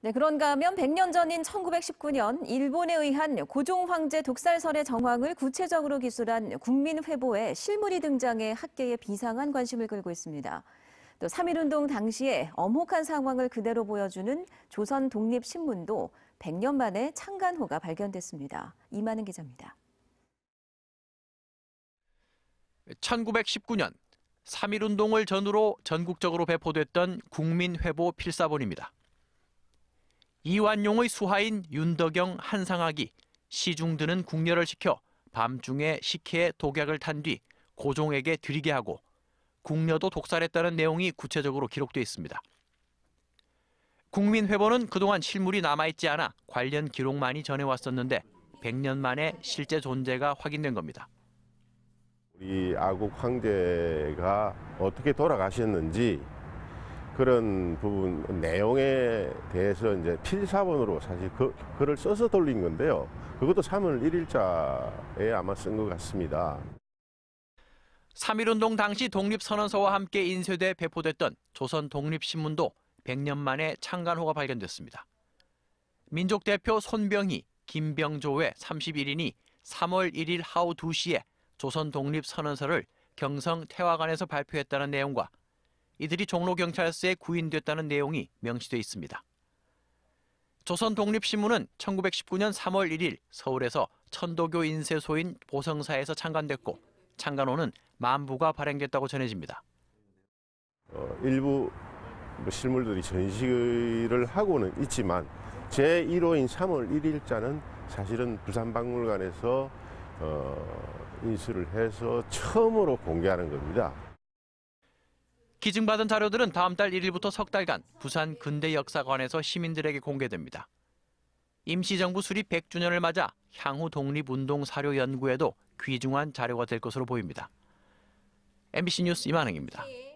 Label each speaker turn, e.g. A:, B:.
A: 네, 그런가 하면 100년 전인 1919년 일본에 의한 고종 황제 독살설의 정황을 구체적으로 기술한 국민회보에 실물이 등장해 학계에 비상한 관심을 끌고 있습니다. 또 3.1운동 당시에 엄혹한 상황을 그대로 보여주는 조선 독립신문도 100년 만에 창간호가 발견됐습니다. 이만은 기자입니다.
B: 1919년 3.1운동을 전후로 전국적으로 배포됐던 국민회보 필사본입니다. 이완용의 수하인 윤덕영 한상학이 시중드는 궁녀를 시켜 밤중에 식혜에 독약을 탄 뒤 고종에게 드리게 하고 궁녀도 독살했다는 내용이 구체적으로 기록돼 있습니다. 국민회보는 그동안 실물이 남아있지 않아 관련 기록만이 전해왔었는데 100년 만에 실제 존재가 확인된 겁니다.
C: 우리 아국 황제가 어떻게 돌아가셨는지 그런 부분 내용에 대해서 이제 필사본으로 사실 그, 글을 써서 돌린 건데요. 그것도 3월 1일자에 아마 쓴 것 같습니다.
B: 3.1운동 당시 독립선언서와 함께 인쇄돼 배포됐던 조선 독립신문도 100년 만에 창간호가 발견됐습니다. 민족대표 손병희, 김병조의 31인이 3월 1일 하오 2시에 조선 독립선언서를 경성 태화관에서 발표했다는 내용과 이들이 종로경찰서에 구인됐다는 내용이 명시돼 있습니다. 조선독립신문은 1919년 3월 1일 서울에서 천도교 인쇄소인 보성사에서 창간됐고 창간호는 만부가 발행됐다고 전해집니다.
C: 어, 일부 뭐 실물들이 전시를 하고는 있지만 제1호인 3월 1일자는 사실은 부산박물관에서 어, 인수를 해서 처음으로 공개하는 겁니다.
B: 기증받은 자료들은 다음 달 1일부터 석 달간 부산 근대 역사관에서 시민들에게 공개됩니다. 임시정부 수립 100주년을 맞아 향후 독립운동 사료 연구에도 귀중한 자료가 될 것으로 보입니다. MBC 뉴스 이만행입니다. 예.